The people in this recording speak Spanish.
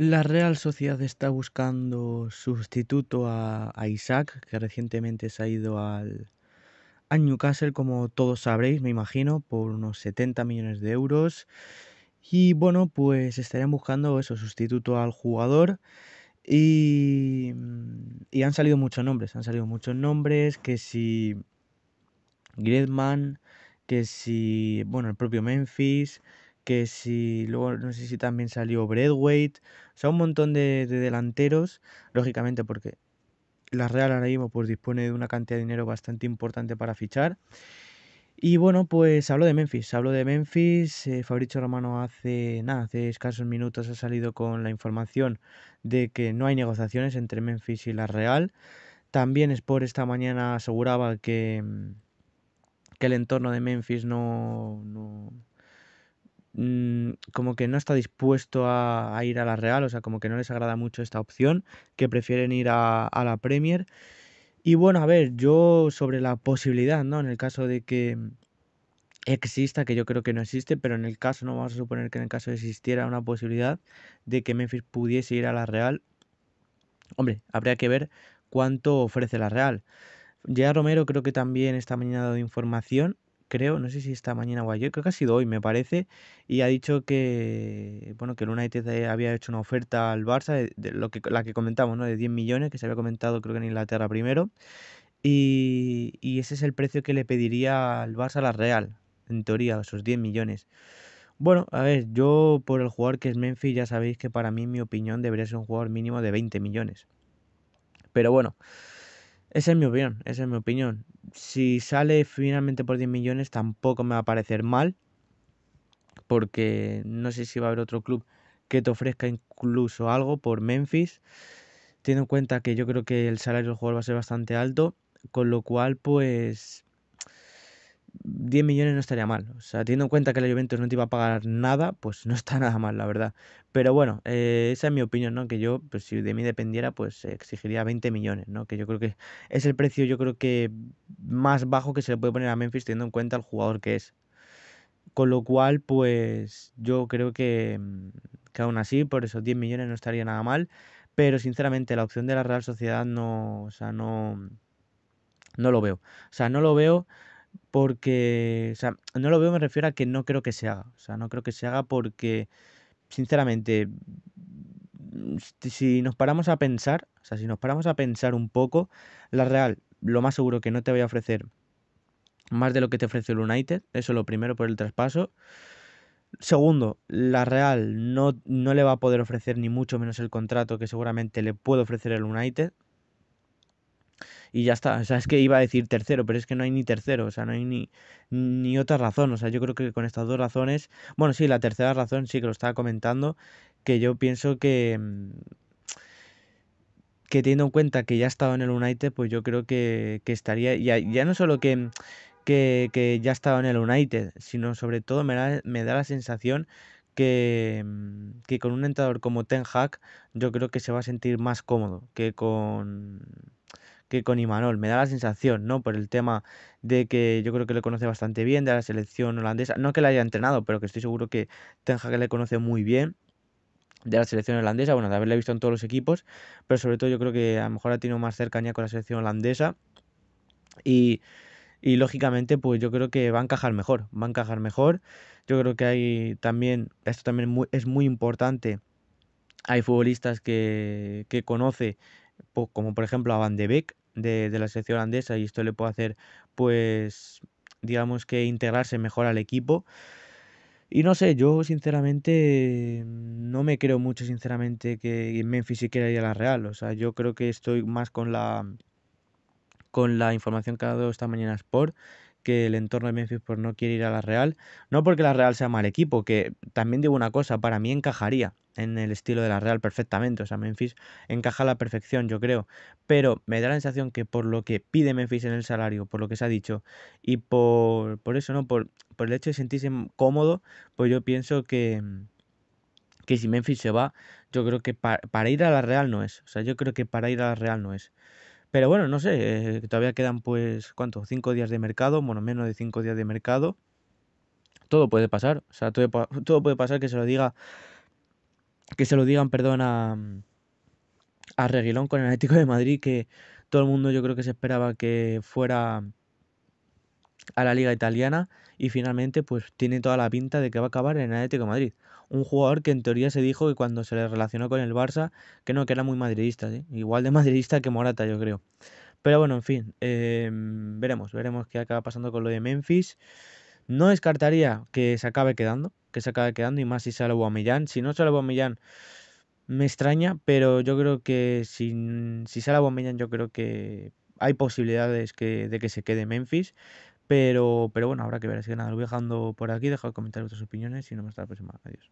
La Real Sociedad está buscando sustituto a, Isaac, que recientemente se ha ido al a Newcastle, como todos sabréis, me imagino, por unos 70 millones de euros. Y bueno, pues estarían buscando eso, sustituto al jugador. Y, han salido muchos nombres, han salido muchos nombres, que si Griezmann, que si, bueno, el propio Memphis, que si luego no sé si también salió Breadweight, o sea, un montón de, delanteros, lógicamente porque la Real ahora mismo pues, dispone de una cantidad de dinero bastante importante para fichar. Y bueno, pues hablo de Memphis, hablo de Memphis, eh, Fabricio Romano hace nada, hace escasos minutos ha salido con la información de que no hay negociaciones entre Memphis y la Real. También Sport esta mañana aseguraba que, mm, que el entorno de Memphis no Mm, como que no está dispuesto a, ir a la Real, o sea, como que no les agrada mucho esta opción, que prefieren ir a, la Premier. Y bueno, a ver, yo sobre la posibilidad, ¿no? En el caso de que exista, que yo creo que no existe, pero en el caso, no vamos a suponer que en el caso existiera una posibilidad de que Memphis pudiese ir a la Real, hombre, habría que ver cuánto ofrece la Real. Ya Romero creo que también esta mañana ha dado información creo, no sé si esta mañana o ayer, creo que ha sido hoy, me parece, y ha dicho que, bueno, que el United había hecho una oferta al Barça, de, lo que, la que comentamos, ¿no? De 10 millones, que se había comentado creo que en Inglaterra primero, y, y ese es el precio que le pediría al Barça la Real, en teoría, esos 10 millones. Bueno, a ver, yo por el jugador que es Memphis, ya sabéis que para mí, mi opinión, debería ser un jugador mínimo de 20 millones. Pero bueno, esa es mi opinión, esa es mi opinión. Si sale finalmente por 10 millones tampoco me va a parecer mal, porque no sé si va a haber otro club que te ofrezca incluso algo por Memphis, teniendo en cuenta que yo creo que el salario del jugador va a ser bastante alto, con lo cual pues 10 millones no estaría mal. O sea, teniendo en cuenta que la Juventus no te iba a pagar nada, pues no está nada mal, la verdad. Pero bueno, eh, esa es mi opinión, ¿no? Que yo, pues si de mí dependiera, pues eh, exigiría 20 millones, ¿no? Que yo creo que es el precio, yo creo que más bajo que se le puede poner a Memphis teniendo en cuenta el jugador que es. Con lo cual, pues yo creo que, mm, que aún así, por eso 10 millones no estaría nada mal. Pero sinceramente, la opción de la Real Sociedad no, o sea, no, no lo veo. O sea, no lo veo porque, o sea, no lo veo, me refiero a que no creo que se haga. O sea, no creo que se haga porque, sinceramente, mm, si nos paramos a pensar, o sea, si nos paramos a pensar un poco, la Real, lo más seguro que no te voy a ofrecer más de lo que te ofrece el United, eso lo primero por el traspaso. Segundo, la Real no, no le va a poder ofrecer ni mucho menos el contrato que seguramente le puede ofrecer el United, y ya está. O sea, es que iba a decir tercero, pero es que no hay ni tercero, o sea, no hay ni, otra razón. O sea, yo creo que con estas dos razones, bueno, sí, la tercera razón sí que lo estaba comentando, que yo pienso que mm, que teniendo en cuenta que ya ha estado en el United, pues yo creo que, estaría, ya, ya no solo mm, que, que, ya ha estado en el United, sino sobre todo me da, la sensación que, mm, que con un entrador como Ten Hag, yo creo que se va a sentir más cómodo que con que con Imanol. Me da la sensación, ¿no? Por el tema de que yo creo que le conoce bastante bien de la selección holandesa. No que la haya entrenado, pero que estoy seguro que tenja que le conoce muy bien de la selección holandesa, bueno, de haberle visto en todos los equipos, pero sobre todo yo creo que a lo mejor ha tenido más cercanía con la selección holandesa y, lógicamente pues yo creo que va a encajar mejor, va a encajar mejor, yo creo que hay también, esto también es muy importante, hay futbolistas que, que conoce, como por ejemplo a Van de Beek, de, la selección holandesa y esto le puede hacer pues digamos que integrarse mejor al equipo. Y no sé, yo sinceramente no me creo mucho, sinceramente, que Memphis siquiera ir a la Real. O sea, yo creo que estoy más con la con la información que ha dado esta mañana Sport, que el entorno de Memphis por pues, no quiere ir a la Real. No porque la Real sea mal equipo, que también digo una cosa, para mí encajaría en el estilo de la Real perfectamente. O sea, Memphis encaja a la perfección, yo creo. Pero me da la sensación que por lo que pide Memphis en el salario, por lo que se ha dicho, y por, por eso, ¿no? Por, el hecho de sentirse cómodo, pues yo pienso que, que si Memphis se va, yo creo que para ir a la Real no es. O sea, yo creo que para ir a la Real no es. Pero bueno, no sé, eh, todavía quedan pues, ¿cuánto? Cinco días de mercado, bueno, menos de cinco días de mercado. Todo puede pasar, o sea, todo, puede pasar que se lo diga, que se lo digan, perdón, a, mm, a Reguilón con el Atlético de Madrid, que todo el mundo yo creo que se esperaba que fuera a la liga italiana y finalmente pues tiene toda la pinta de que va a acabar en el Atlético de Madrid un jugador que en teoría se dijo que cuando se le relacionó con el Barça, que no, que era muy madridista, ¿eh? igual de madridista que Morata, yo creo. Pero bueno, en fin, em, veremos, veremos qué acaba pasando con lo de Memphis. No descartaría que se acabe quedando, que se acabe quedando, y más si sale Aubameyang. Si no sale Aubameyang, me extraña, pero yo creo que si, si sale Aubameyang, yo creo que hay posibilidades de que se quede Memphis. Pero, pero bueno, habrá que ver. Así que nada, lo voy dejando por aquí. Dejad comentar vuestras opiniones y nos vemos hasta la próxima. Adiós.